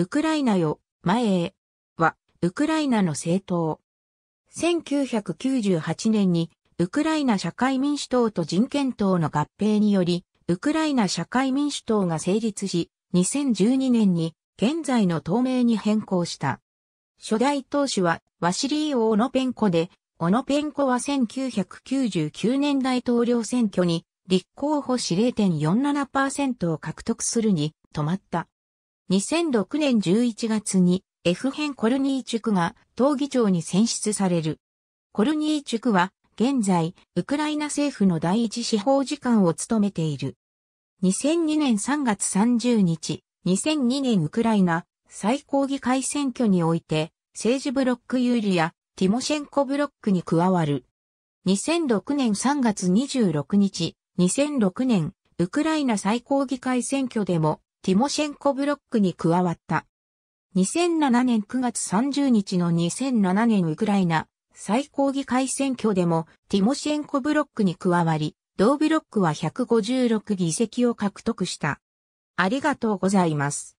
ウクライナよ、前へ、は、ウクライナの政党。1998年に、ウクライナ社会民主党と人権党の合併により、ウクライナ社会民主党が成立し、2012年に、現在の党名に変更した。初代党首は、ワシリー・オーノペンコで、オノペンコは1999年大統領選挙に立候補し0.47%を獲得するに止まった。2006年11月に F 編コルニーチュクが党議長に選出される。コルニーチュクは現在、ウクライナ政府の第一司法次官を務めている。2002年3月30日、2002年ウクライナ最高議会選挙において、政治ブロック有利やティモシェンコブロックに加わる。2006年3月26日、2006年ウクライナ最高議会選挙でもティモシェンコブロックに加わった。2007年9月30日の2007年ウクライナ最高議会選挙でもティモシェンコブロックに加わり、同ブロックは156議席を獲得した。ありがとうございます。